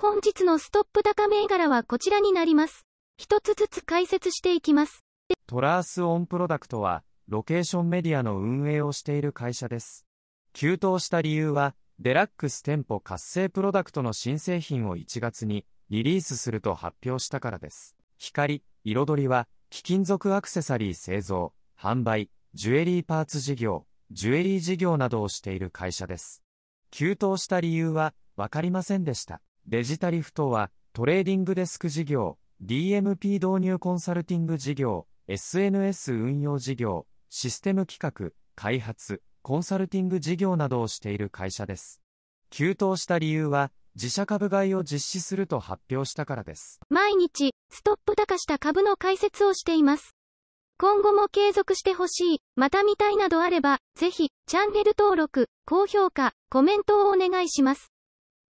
本日のストップ高銘柄はこちらになります。一つずつ解説していきます。トラースオンプロダクトは、ロケーションメディアの運営をしている会社です。急騰した理由は、デラックス店舗活性プロダクトの新製品を1月にリリースすると発表したからです。光、彩りは、貴金属アクセサリー製造、販売、ジュエリーパーツ事業、ジュエリー事業などをしている会社です。急騰した理由は、わかりませんでした。デジタリフトは、トレーディングデスク事業、DMP 導入コンサルティング事業、SNS 運用事業、システム企画、開発、コンサルティング事業などをしている会社です。急騰した理由は、自社株買いを実施すると発表したからです。毎日、ストップ高した株の解説をしています。今後も継続してほしい、また見たいなどあれば、ぜひ、チャンネル登録、高評価、コメントをお願いします。